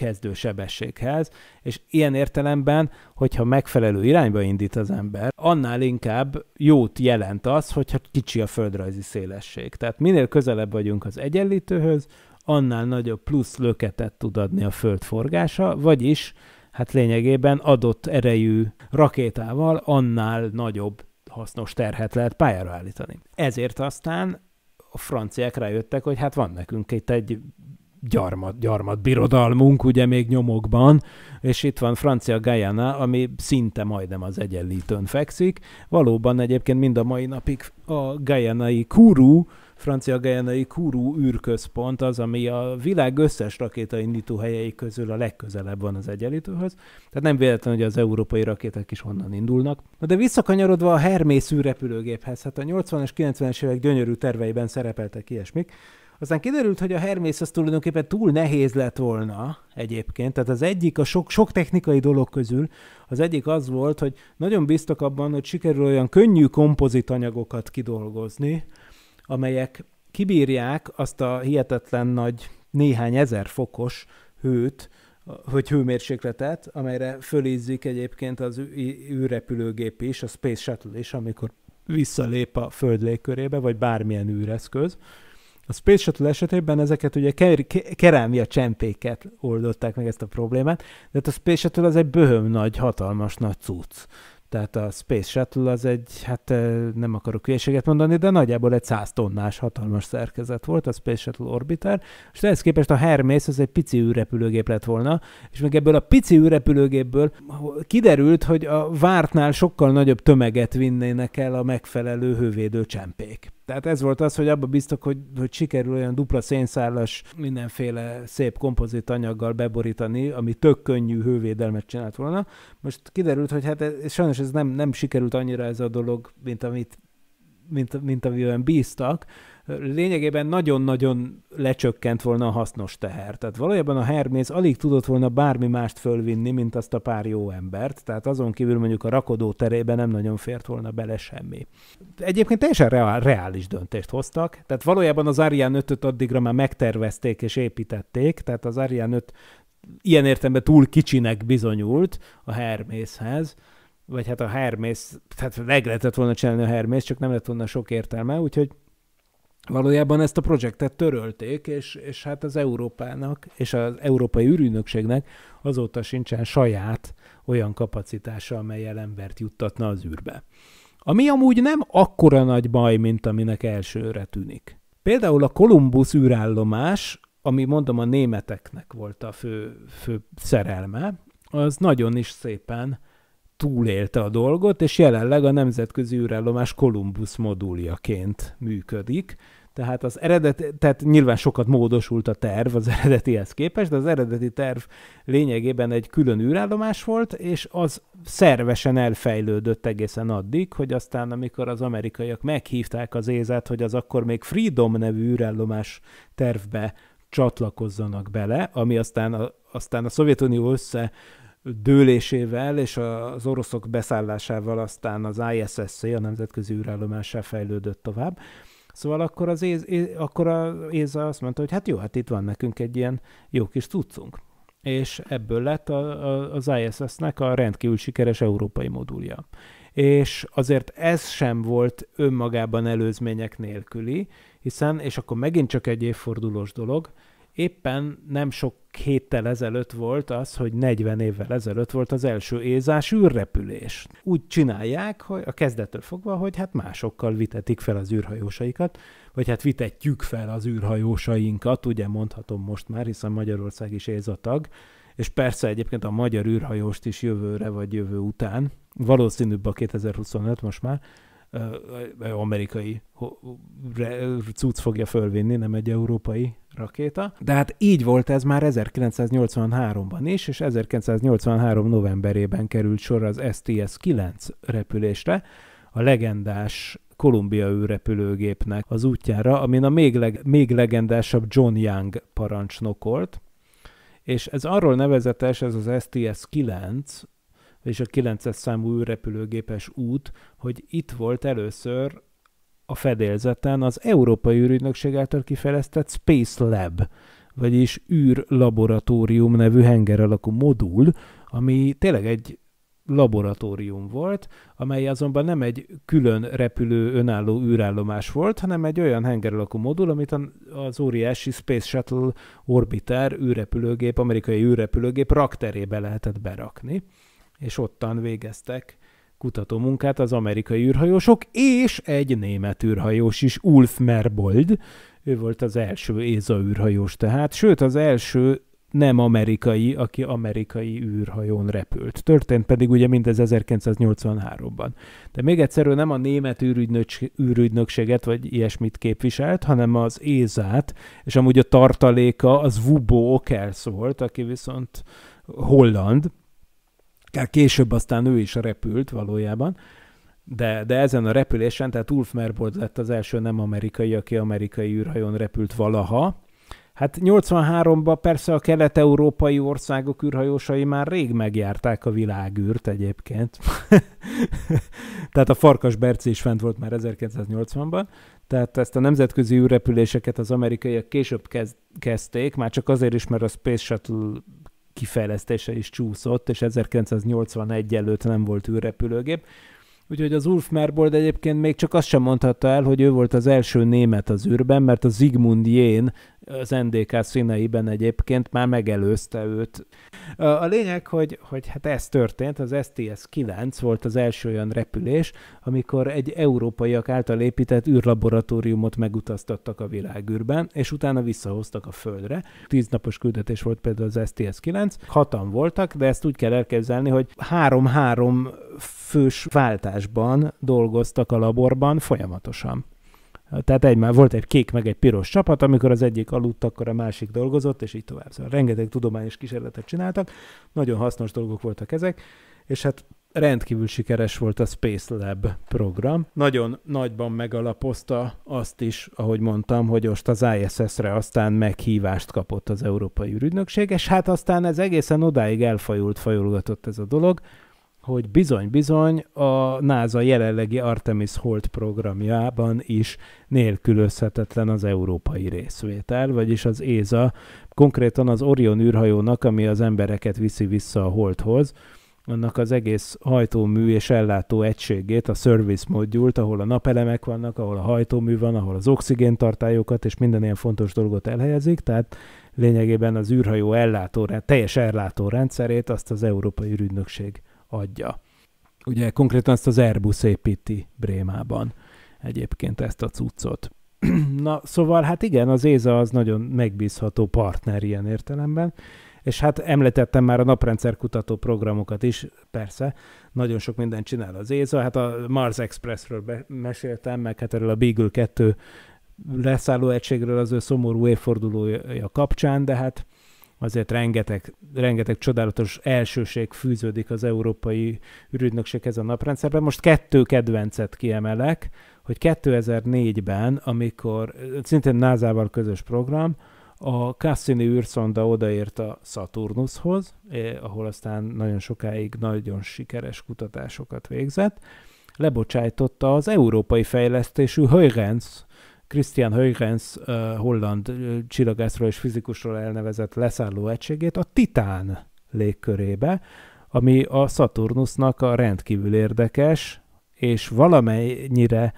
kezdő sebességhez, és ilyen értelemben, hogyha megfelelő irányba indít az ember, annál inkább jót jelent az, hogyha kicsi a földrajzi szélesség. Tehát minél közelebb vagyunk az egyenlítőhöz, annál nagyobb plusz löketet tud adni a föld forgása, vagyis hát lényegében adott erejű rakétával annál nagyobb hasznos terhet lehet pályára állítani. Ezért aztán a franciák rájöttek, hogy hát van nekünk itt egy gyarmat, gyarmat birodalmunk, ugye még nyomokban, és itt van Francia Guyana, ami szinte majdnem az egyenlítőn fekszik. Valóban egyébként mind a mai napig a Guyanai Kuru, Francia Guyanai Kuru űrközpont az, ami a világ összes rakétaindító helyei közül a legközelebb van az egyenlítőhöz. Tehát nem véletlen, hogy az európai rakéták is onnan indulnak. Na de visszakanyarodva a Hermész űrrepülőgéphez, hát a 80 es 90-es évek gyönyörű terveiben szerepeltek ilyesmik, aztán kiderült, hogy a Hermész az tulajdonképpen túl nehéz lett volna egyébként. Tehát az egyik, a sok, sok technikai dolog közül, az egyik az volt, hogy nagyon biztak abban, hogy sikerül olyan könnyű anyagokat kidolgozni, amelyek kibírják azt a hihetetlen nagy néhány ezer fokos hőt, hogy hőmérsékletet, amelyre fölízzik egyébként az űrrepülőgép is, a Space Shuttle is, amikor visszalép a Föld légkörébe, vagy bármilyen űreszköz. A Space Shuttle esetében ezeket ugye ker- kerámia csempéket oldották meg ezt a problémát, de hát a Space Shuttle az egy böhöm nagy, hatalmas nagy cucc. Tehát a Space Shuttle az egy, hát nem akarok hülyeséget mondani, de nagyjából egy 100 tonnás hatalmas szerkezet volt, a Space Shuttle Orbiter, és ehhez képest a Hermes az egy pici űrrepülőgép lett volna, és meg ebből a pici űrrepülőgépből kiderült, hogy a vártnál sokkal nagyobb tömeget vinnének el a megfelelő hővédő csempék. Tehát ez volt az, hogy abba biztok, hogy, hogy sikerül olyan dupla szénszálas, mindenféle szép kompozit anyaggal beborítani, ami tök könnyű hővédelmet csinált volna. Most kiderült, hogy hát ez, sajnos ez nem, nem sikerült annyira ez a dolog, mint amit mint, mint amiben bíztak, lényegében nagyon-nagyon lecsökkent volna a hasznos teher. Tehát valójában a Hermész alig tudott volna bármi mást fölvinni, mint azt a pár jó embert, tehát azon kívül mondjuk a rakodó terében nem nagyon fért volna bele semmi. Egyébként teljesen reál, reális döntést hoztak, tehát valójában az Ariane 5-öt addigra már megtervezték és építették, tehát az Ariane 5 ilyen értelemben túl kicsinek bizonyult a Hermészhez, vagy hát a Hermész, tehát meg lehetett volna csinálni a Hermész, csak nem lett volna sok értelme, úgyhogy valójában ezt a projektet törölték, és, és hát az Európának és az Európai űrűnökségnek azóta sincsen saját olyan kapacitása, amelyel embert juttatna az űrbe. Ami amúgy nem akkora nagy baj, mint aminek elsőre tűnik. Például a Kolumbusz űrállomás, ami mondom a németeknek volt a fő, fő szerelme, az nagyon is szépen túlélte a dolgot, és jelenleg a Nemzetközi űrállomás Columbus moduljaként működik. Tehát az eredet, tehát nyilván sokat módosult a terv az eredetihez képest, de az eredeti terv lényegében egy külön űrállomás volt, és az szervesen elfejlődött egészen addig, hogy aztán, amikor az amerikaiak meghívták az ézet, hogy az akkor még Freedom nevű űrállomás tervbe csatlakozzanak bele, ami aztán a, aztán a Szovjetunió össze dőlésével és az oroszok beszállásával aztán az ISSC, a Nemzetközi űrállomással fejlődött tovább. Szóval akkor az éz, Éz, akkor az Éza azt mondta, hogy hát jó, hát itt van nekünk egy ilyen jó kis cuccunk. És ebből lett a, a, az ISS-nek a rendkívül sikeres európai modulja. És azért ez sem volt önmagában előzmények nélküli, hiszen, és akkor megint csak egy évfordulós dolog, éppen nem sok héttel ezelőtt volt az, hogy 40 évvel ezelőtt volt az első ézás űrrepülés. Úgy csinálják, hogy a kezdettől fogva, hogy hát másokkal vitetik fel az űrhajósaikat, vagy hát vitetjük fel az űrhajósainkat, ugye mondhatom most már, hiszen Magyarország is ez a tag, és persze egyébként a magyar űrhajóst is jövőre vagy jövő után, valószínűbb a 2025 most már, amerikai cucc fogja fölvinni, nem egy európai rakéta. De hát így volt ez már 1983-ban is, és 1983 novemberében került sor az STS-9 repülésre, a legendás Kolumbia űrrepülőgépnek az útjára, amin a még, leg, még legendásabb John Young parancsnokolt, és ez arról nevezetes, ez az STS-9, és a 9-es számú űrrepülőgépes út, hogy itt volt először a fedélzeten az Európai űrügynökség által kifejlesztett Space Lab, vagyis űrlaboratórium nevű henger alakú modul, ami tényleg egy laboratórium volt, amely azonban nem egy külön repülő önálló űrállomás volt, hanem egy olyan henger alakú modul, amit az óriási Space Shuttle Orbiter űrrepülőgép, amerikai űrrepülőgép rakterébe lehetett berakni, és ottan végeztek kutató munkát az amerikai űrhajósok, és egy német űrhajós is, Ulf Merbold, ő volt az első ÉZA űrhajós tehát, sőt az első nem amerikai, aki amerikai űrhajón repült. Történt pedig ugye mindez 1983-ban. De még egyszer ő nem a német űrügynökséget vagy ilyesmit képviselt, hanem az Ézát, és amúgy a tartaléka az Vubo Okers volt, aki viszont holland, Később aztán ő is repült valójában, de, de ezen a repülésen, tehát Ulf Merbold lett az első nem amerikai, aki amerikai űrhajón repült valaha. Hát 83-ban persze a kelet-európai országok űrhajósai már rég megjárták a világűrt egyébként. tehát a Farkas Berci is fent volt már 1980-ban, tehát ezt a nemzetközi űrrepüléseket az amerikaiak később kezd, kezdték, már csak azért is, mert a Space Shuttle kifejlesztése is csúszott, és 1981 előtt nem volt űrrepülőgép. Úgyhogy az Ulf Merbold egyébként még csak azt sem mondhatta el, hogy ő volt az első német az űrben, mert a Zigmund Jén az NDK színeiben egyébként már megelőzte őt. A lényeg, hogy, hogy hát ez történt, az STS-9 volt az első olyan repülés, amikor egy európaiak által épített űrlaboratóriumot megutaztattak a világűrben, és utána visszahoztak a Földre. Tíznapos küldetés volt például az STS-9, hatan voltak, de ezt úgy kell elképzelni, hogy három-három fős váltásban dolgoztak a laborban folyamatosan. Tehát egy, volt egy kék meg egy piros csapat, amikor az egyik aludt, akkor a másik dolgozott, és így tovább. Szóval rengeteg tudományos kísérletet csináltak, nagyon hasznos dolgok voltak ezek, és hát rendkívül sikeres volt a Space Lab program. Nagyon nagyban megalapozta azt is, ahogy mondtam, hogy most az ISS-re aztán meghívást kapott az Európai Ürügynökség, és hát aztán ez egészen odáig elfajult, fajulgatott ez a dolog, hogy bizony-bizony a NASA jelenlegi Artemis Hold programjában is nélkülözhetetlen az európai részvétel, vagyis az ÉZA konkrétan az Orion űrhajónak, ami az embereket viszi vissza a Holdhoz, annak az egész hajtómű és ellátó egységét, a service modult, ahol a napelemek vannak, ahol a hajtómű van, ahol az oxigéntartályokat és minden ilyen fontos dolgot elhelyezik, tehát lényegében az űrhajó ellátó, teljes ellátó rendszerét azt az Európai Ürügynökség adja. Ugye konkrétan ezt az Airbus építi Brémában egyébként ezt a cuccot. Na, szóval hát igen, az ÉZA az nagyon megbízható partner ilyen értelemben, és hát említettem már a naprendszer kutató programokat is, persze, nagyon sok mindent csinál az ÉZA, hát a Mars Expressről be- meséltem, meg hát erről a Beagle 2 leszálló egységről az ő szomorú évfordulója kapcsán, de hát azért rengeteg, rengeteg csodálatos elsőség fűződik az európai ürügynökséghez a naprendszerben. Most kettő kedvencet kiemelek, hogy 2004-ben, amikor szintén NASA-val közös program, a Cassini űrszonda odaért a Saturnushoz, eh, ahol aztán nagyon sokáig nagyon sikeres kutatásokat végzett, lebocsájtotta az európai fejlesztésű Huygens Christian Huygens holland csillagászról és fizikusról elnevezett leszálló egységét a Titán légkörébe, ami a Saturnusnak a rendkívül érdekes, és valamennyire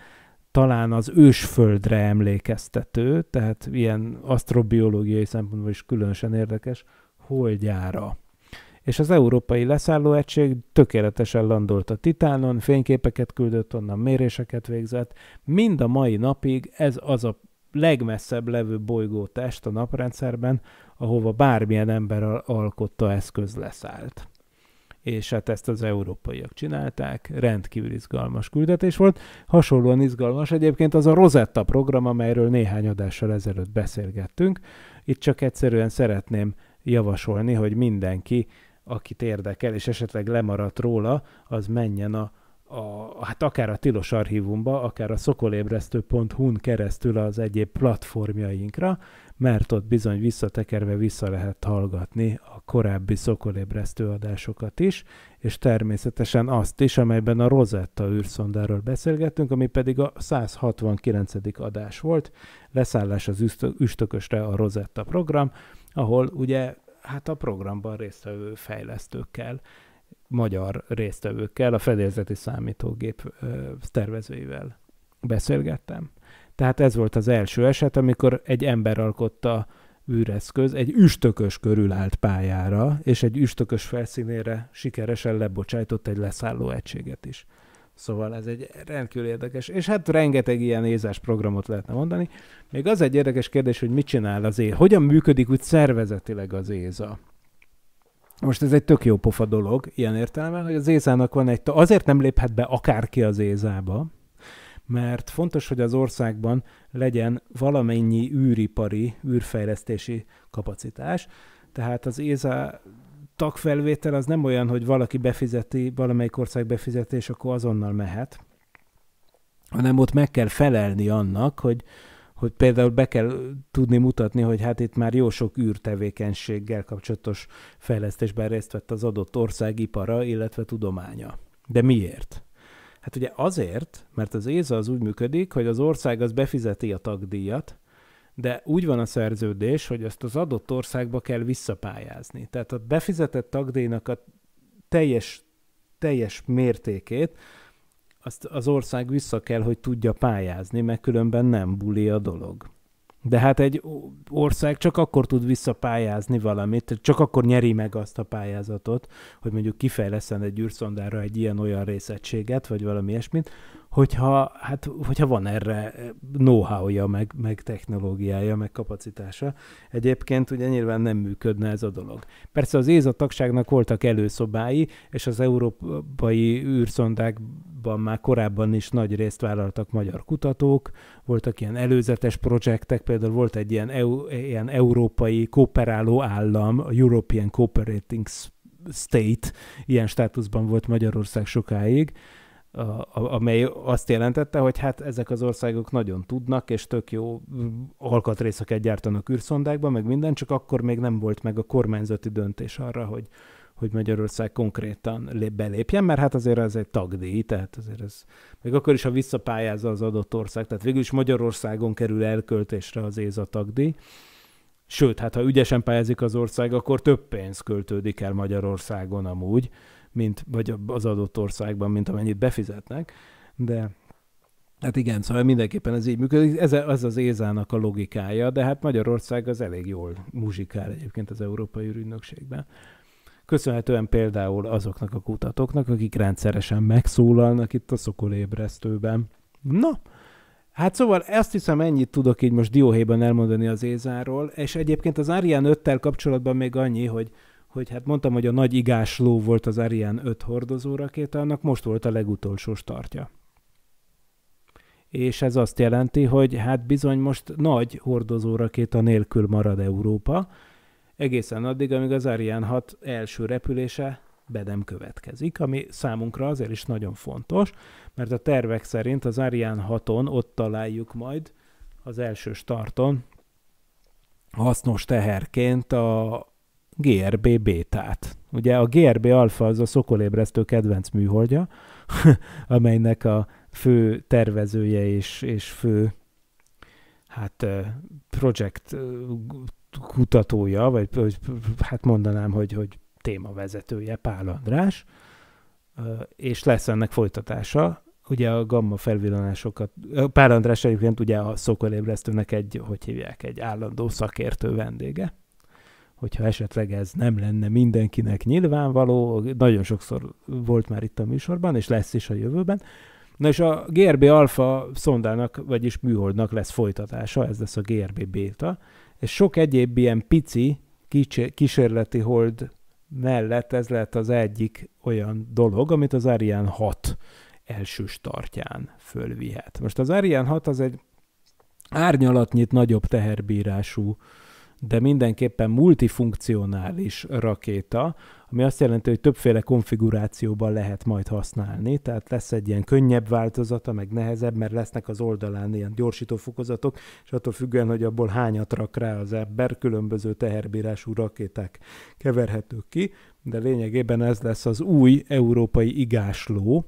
talán az ősföldre emlékeztető, tehát ilyen asztrobiológiai szempontból is különösen érdekes, holdjára és az európai leszállóegység tökéletesen landolt a Titánon, fényképeket küldött onnan, méréseket végzett. Mind a mai napig ez az a legmesszebb levő test a naprendszerben, ahova bármilyen ember alkotta eszköz leszállt és hát ezt az európaiak csinálták, rendkívül izgalmas küldetés volt. Hasonlóan izgalmas egyébként az a Rosetta program, amelyről néhány adással ezelőtt beszélgettünk. Itt csak egyszerűen szeretném javasolni, hogy mindenki akit érdekel, és esetleg lemaradt róla, az menjen a, a, hát akár a Tilos Archívumba, akár a szokolébresztő.hu-n keresztül az egyéb platformjainkra, mert ott bizony visszatekerve vissza lehet hallgatni a korábbi szokolébresztő adásokat is, és természetesen azt is, amelyben a Rosetta űrszondáról beszélgettünk, ami pedig a 169. adás volt, leszállás az üstökösre a Rosetta program, ahol ugye hát a programban résztvevő fejlesztőkkel, magyar résztvevőkkel, a fedélzeti számítógép tervezőivel beszélgettem. Tehát ez volt az első eset, amikor egy ember alkotta űreszköz egy üstökös körülállt pályára, és egy üstökös felszínére sikeresen lebocsájtott egy leszálló egységet is. Szóval ez egy rendkívül érdekes, és hát rengeteg ilyen nézás programot lehetne mondani. Még az egy érdekes kérdés, hogy mit csinál az ÉZA, hogyan működik úgy szervezetileg az ÉZA. Most ez egy tök jó pofa dolog, ilyen értelemben, hogy az ézának van egy, azért nem léphet be akárki az ézába, mert fontos, hogy az országban legyen valamennyi űripari, űrfejlesztési kapacitás, tehát az ÉZA tagfelvétel az nem olyan, hogy valaki befizeti, valamelyik ország befizeti, és akkor azonnal mehet, hanem ott meg kell felelni annak, hogy, hogy például be kell tudni mutatni, hogy hát itt már jó sok űrtevékenységgel kapcsolatos fejlesztésben részt vett az adott ország ipara, illetve tudománya. De miért? Hát ugye azért, mert az ÉZA az úgy működik, hogy az ország az befizeti a tagdíjat, de úgy van a szerződés, hogy ezt az adott országba kell visszapályázni. Tehát a befizetett tagdíjnak a teljes, teljes mértékét azt az ország vissza kell, hogy tudja pályázni, mert különben nem buli a dolog. De hát egy ország csak akkor tud visszapályázni valamit, csak akkor nyeri meg azt a pályázatot, hogy mondjuk kifejleszen egy űrszondára egy ilyen-olyan részegységet, vagy valami ilyesmit, hogyha, hát, hogyha van erre eh, know-how-ja, meg, meg technológiája, meg kapacitása. Egyébként ugye nyilván nem működne ez a dolog. Persze az ÉZA tagságnak voltak előszobái, és az európai űrszondákban már korábban is nagy részt vállaltak magyar kutatók, voltak ilyen előzetes projektek, például volt egy ilyen, EU, ilyen európai kooperáló állam, a European Cooperating State, ilyen státuszban volt Magyarország sokáig, amely azt jelentette, hogy hát ezek az országok nagyon tudnak, és tök jó alkatrészeket gyártanak űrszondákban, meg minden, csak akkor még nem volt meg a kormányzati döntés arra, hogy, hogy Magyarország konkrétan lép, belépjen, mert hát azért ez egy tagdíj, tehát azért ez, meg akkor is, ha visszapályázza az adott ország, tehát végül is Magyarországon kerül elköltésre az ÉZA tagdíj, Sőt, hát ha ügyesen pályázik az ország, akkor több pénz költődik el Magyarországon amúgy, mint, vagy az adott országban, mint amennyit befizetnek, de Hát igen, szóval mindenképpen ez így működik. Ez, ez az Ézának a logikája, de hát Magyarország az elég jól muzsikál egyébként az Európai Ügynökségben. Köszönhetően például azoknak a kutatóknak, akik rendszeresen megszólalnak itt a szokolébresztőben. Na, Hát szóval ezt hiszem ennyit tudok így most dióhéjban elmondani az Ézáról, és egyébként az Ariane 5-tel kapcsolatban még annyi, hogy hogy hát mondtam, hogy a nagy igás ló volt az Ariane 5 hordozó rakétának, most volt a legutolsó startja. És ez azt jelenti, hogy hát bizony most nagy hordozó rakéta nélkül marad Európa, egészen addig, amíg az Ariane 6 első repülése be nem következik, ami számunkra azért is nagyon fontos, mert a tervek szerint az Ariane 6-on ott találjuk majd az első starton hasznos teherként a, GRB bétát. Ugye a GRB alfa az a szokolébresztő kedvenc műholdja, amelynek a fő tervezője és, és fő hát projekt kutatója, vagy hát mondanám, hogy, hogy témavezetője Pál András, és lesz ennek folytatása. Ugye a gamma felvillanásokat, Pál András egyébként ugye a szokolébresztőnek egy, hogy hívják, egy állandó szakértő vendége hogyha esetleg ez nem lenne mindenkinek nyilvánvaló, nagyon sokszor volt már itt a műsorban, és lesz is a jövőben. Na és a GRB alfa szondának, vagyis műholdnak lesz folytatása, ez lesz a GRB beta. és sok egyéb ilyen pici kísérleti hold mellett ez lett az egyik olyan dolog, amit az Ariane 6 első startján fölvihet. Most az Ariane 6 az egy árnyalatnyit nagyobb teherbírású uh, de mindenképpen multifunkcionális rakéta, ami azt jelenti, hogy többféle konfigurációban lehet majd használni, tehát lesz egy ilyen könnyebb változata, meg nehezebb, mert lesznek az oldalán ilyen gyorsító fokozatok, és attól függően, hogy abból hányat rak rá az ember, különböző teherbírású rakéták keverhetők ki, de lényegében ez lesz az új európai igásló,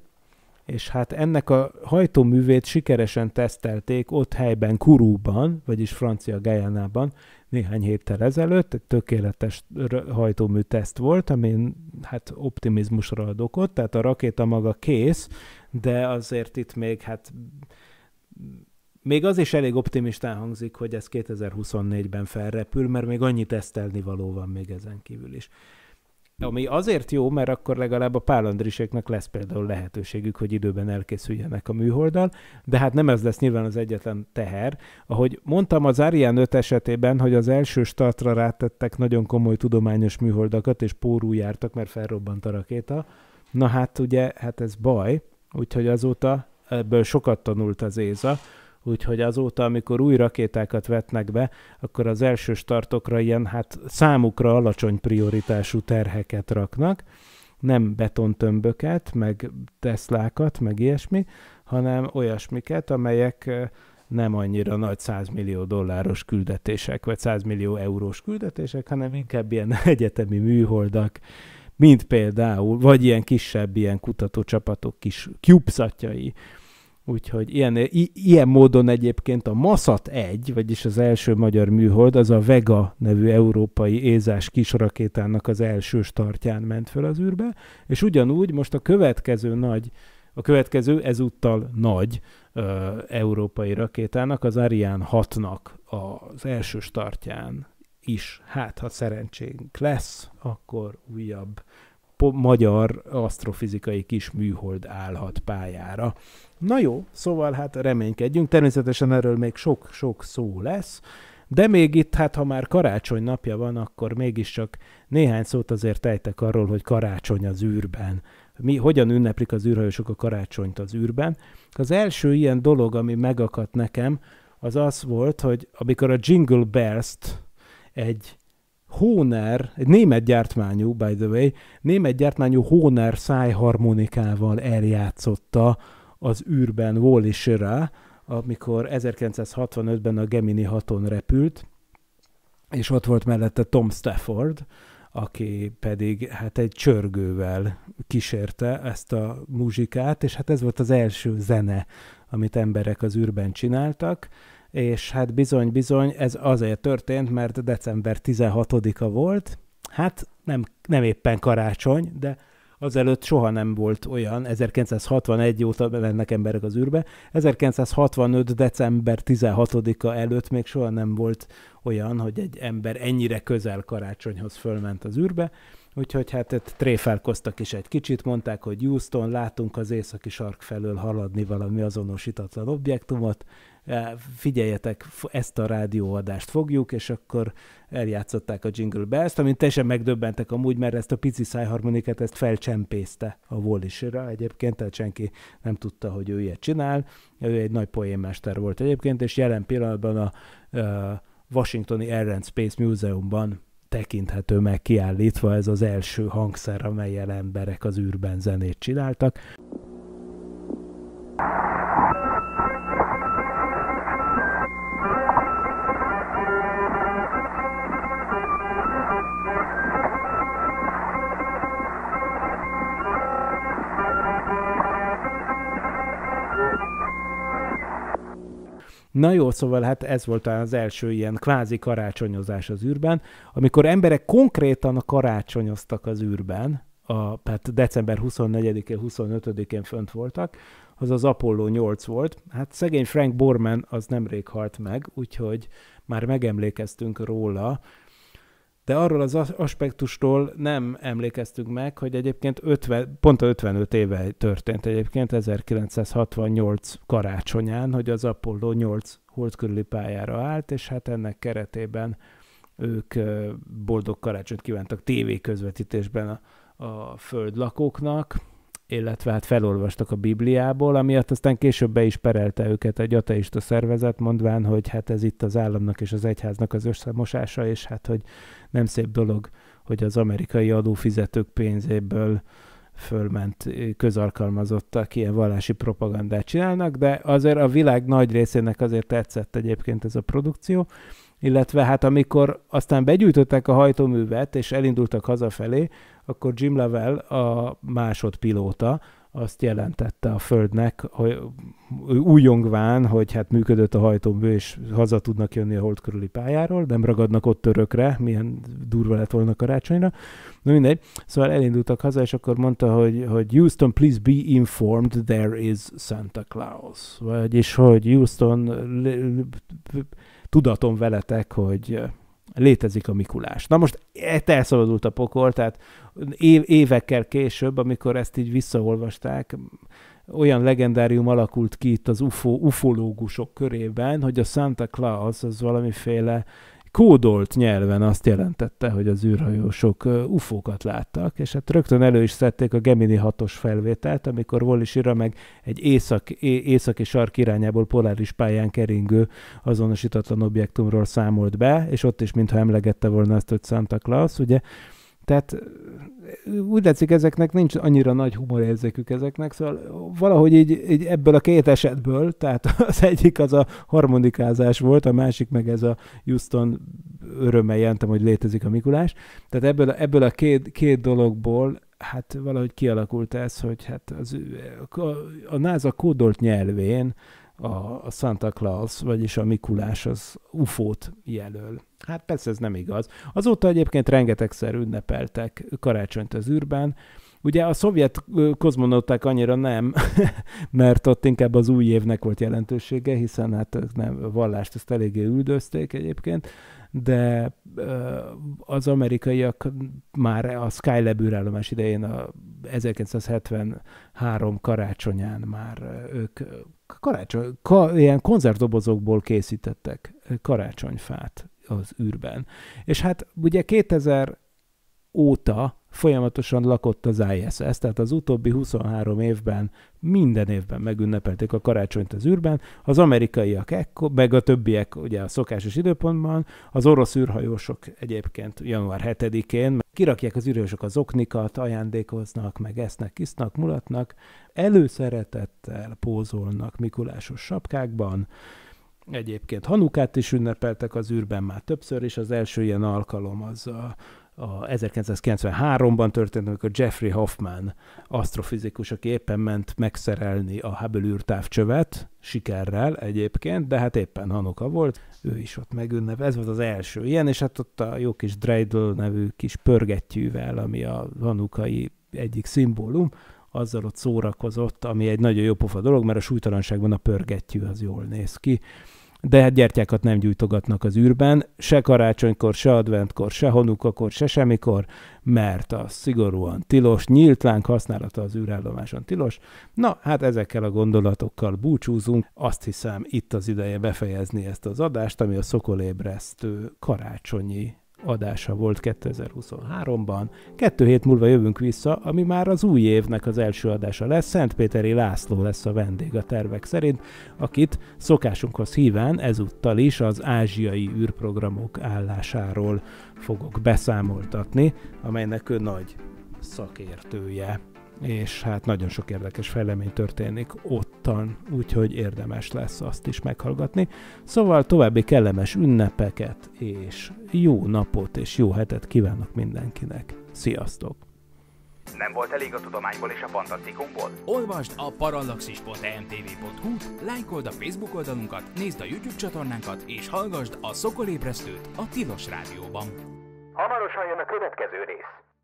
és hát ennek a hajtóművét sikeresen tesztelték ott helyben Kurúban, vagyis francia Gajánában, néhány héttel ezelőtt, egy tökéletes hajtómű teszt volt, amin hát optimizmusra ad okot, tehát a rakéta maga kész, de azért itt még hát még az is elég optimistán hangzik, hogy ez 2024-ben felrepül, mert még annyi tesztelni való van még ezen kívül is. Ami azért jó, mert akkor legalább a pálandriseknek lesz például lehetőségük, hogy időben elkészüljenek a műholdal, de hát nem ez lesz nyilván az egyetlen teher. Ahogy mondtam, az Ariane 5 esetében, hogy az első startra rátettek nagyon komoly tudományos műholdakat, és pórú jártak, mert felrobbant a rakéta. Na hát ugye, hát ez baj, úgyhogy azóta ebből sokat tanult az ÉZA, úgyhogy azóta, amikor új rakétákat vetnek be, akkor az első startokra ilyen, hát számukra alacsony prioritású terheket raknak, nem betontömböket, meg teszlákat, meg ilyesmi, hanem olyasmiket, amelyek nem annyira nagy 100 millió dolláros küldetések, vagy 100 millió eurós küldetések, hanem inkább ilyen egyetemi műholdak, mint például, vagy ilyen kisebb ilyen kutatócsapatok kis kubszatjai, Úgyhogy ilyen, i- ilyen módon egyébként a Maszat 1, vagyis az első magyar műhold, az a Vega nevű európai ézás kisrakétának az első startján ment fel az űrbe, és ugyanúgy most a következő nagy, a következő ezúttal nagy ö, európai rakétának, az Ariane 6-nak az első startján is, hát ha szerencsénk lesz, akkor újabb magyar asztrofizikai kis műhold állhat pályára Na jó, szóval hát reménykedjünk, természetesen erről még sok-sok szó lesz, de még itt, hát ha már karácsony napja van, akkor mégiscsak néhány szót azért tejtek arról, hogy karácsony az űrben. Mi, hogyan ünneplik az űrhajósok a karácsonyt az űrben? Az első ilyen dolog, ami megakadt nekem, az az volt, hogy amikor a Jingle Bells-t egy Hóner, egy német gyártmányú, by the way, német gyártmányú Hóner szájharmonikával eljátszotta az űrben Wally Schirra, amikor 1965-ben a Gemini 6-on repült, és ott volt mellette Tom Stafford, aki pedig hát egy csörgővel kísérte ezt a muzsikát, és hát ez volt az első zene, amit emberek az űrben csináltak, és hát bizony-bizony ez azért történt, mert december 16-a volt, hát nem, nem éppen karácsony, de azelőtt soha nem volt olyan, 1961 óta mennek emberek az űrbe, 1965. december 16-a előtt még soha nem volt olyan, hogy egy ember ennyire közel karácsonyhoz fölment az űrbe, úgyhogy hát tréfálkoztak is egy kicsit, mondták, hogy Houston, látunk az északi sark felől haladni valami azonosítatlan objektumot, figyeljetek, ezt a rádióadást fogjuk, és akkor eljátszották a Jingle bells ezt amint teljesen megdöbbentek amúgy, mert ezt a pici szájharmonikát ezt felcsempészte a Wallisra egyébként, tehát senki nem tudta, hogy ő ilyet csinál. Ő egy nagy poénmester volt egyébként, és jelen pillanatban a, a Washingtoni Air and Space Museumban tekinthető meg kiállítva ez az első hangszer, amelyel emberek az űrben zenét csináltak. Na jó, szóval hát ez volt az első ilyen kvázi karácsonyozás az űrben, amikor emberek konkrétan karácsonyoztak az űrben, a, tehát december 24-én, 25-én fönt voltak, az az Apollo 8 volt. Hát szegény Frank Borman az nemrég halt meg, úgyhogy már megemlékeztünk róla, de arról az aspektustól nem emlékeztünk meg, hogy egyébként 50, pont a 55 éve történt egyébként 1968 karácsonyán, hogy az Apollo 8 hold körüli pályára állt, és hát ennek keretében ők boldog karácsonyt kívántak tévé közvetítésben a, a föld lakóknak, illetve hát felolvastak a Bibliából, amiatt aztán később be is perelte őket egy ateista szervezet, mondván, hogy hát ez itt az államnak és az egyháznak az összemosása, és hát, hogy nem szép dolog, hogy az amerikai adófizetők pénzéből fölment közalkalmazottak ilyen vallási propagandát csinálnak, de azért a világ nagy részének azért tetszett egyébként ez a produkció, illetve hát amikor aztán begyűjtöttek a hajtóművet, és elindultak hazafelé, akkor Jim Level a másodpilóta, azt jelentette a Földnek, hogy újongván, hogy hát működött a hajtómű, és haza tudnak jönni a hold körüli pályáról, nem ragadnak ott örökre, milyen durva lett volna karácsonyra. Na mindegy. Szóval elindultak haza, és akkor mondta, hogy, hogy Houston, please be informed, there is Santa Claus. Vagyis, hogy Houston, tudatom veletek, hogy létezik a Mikulás. Na most e-, elszabadult a pokol, tehát évekkel később, amikor ezt így visszaolvasták, olyan legendárium alakult ki itt az UFO, ufológusok körében, hogy a Santa Claus az valamiféle kódolt nyelven azt jelentette, hogy az űrhajósok ufókat láttak, és hát rögtön elő is szedték a Gemini 6-os felvételt, amikor Ira meg egy észak, északi sark irányából poláris pályán keringő azonosítatlan objektumról számolt be, és ott is mintha emlegette volna ezt, hogy Santa Claus, ugye tehát úgy látszik, ezeknek nincs annyira nagy humorérzékük ezeknek, szóval valahogy így, így ebből a két esetből, tehát az egyik az a harmonikázás volt, a másik meg ez a Houston örömmel jelentem, hogy létezik a Mikulás. Tehát ebből, a, ebből a két, két dologból hát valahogy kialakult ez, hogy hát az, a, a NASA kódolt nyelvén a, a Santa Claus, vagyis a Mikulás az UFO-t jelöl. Hát persze ez nem igaz. Azóta egyébként rengetegszer ünnepeltek karácsonyt az űrben, Ugye a szovjet kozmonauták annyira nem, mert ott inkább az új évnek volt jelentősége, hiszen hát nem, vallást ezt eléggé üldözték egyébként, de az amerikaiak már a Skylab űrállomás idején a 1973 karácsonyán már ők karácsony, ka, ilyen konzervdobozokból készítettek karácsonyfát az űrben. És hát ugye 2000 óta folyamatosan lakott az ISS, tehát az utóbbi 23 évben minden évben megünnepelték a karácsonyt az űrben, az amerikaiak ekkor, meg a többiek ugye a szokásos időpontban, az orosz űrhajósok egyébként január 7-én kirakják az űrhajósok az oknikat, ajándékoznak, meg esznek, kisznak, mulatnak, előszeretettel pózolnak Mikulásos sapkákban, Egyébként Hanukát is ünnepeltek az űrben már többször, és az első ilyen alkalom az a, a 1993-ban történt, amikor Jeffrey Hoffman, asztrofizikus, aki éppen ment megszerelni a Hubble űrtávcsövet, sikerrel egyébként, de hát éppen Hanuka volt, ő is ott megünnep. Ez volt az első ilyen, és hát ott a jó kis Dreidel nevű kis pörgettyűvel, ami a Hanukai egyik szimbólum, azzal ott szórakozott, ami egy nagyon jó pofa dolog, mert a súlytalanságban a pörgettyű az jól néz ki, de hát gyertyákat nem gyújtogatnak az űrben, se karácsonykor, se adventkor, se honukakor, se semmikor, mert az szigorúan tilos, nyílt láng használata az űrállomáson tilos. Na, hát ezekkel a gondolatokkal búcsúzunk. Azt hiszem, itt az ideje befejezni ezt az adást, ami a szokolébresztő karácsonyi adása volt 2023-ban. Kettő hét múlva jövünk vissza, ami már az új évnek az első adása lesz. Szentpéteri László lesz a vendég a tervek szerint, akit szokásunkhoz híván, ezúttal is az ázsiai űrprogramok állásáról fogok beszámoltatni, amelynek ő nagy szakértője és hát nagyon sok érdekes fejlemény történik ottan, úgyhogy érdemes lesz azt is meghallgatni. Szóval további kellemes ünnepeket, és jó napot, és jó hetet kívánok mindenkinek. Sziasztok! Nem volt elég a tudományból és a fantasztikumból? Olvasd a parallaxis.emtv.hu, e lájkold a Facebook oldalunkat, nézd a YouTube csatornánkat, és hallgassd a Szokolébresztőt a Tilos Rádióban. Hamarosan jön a következő rész.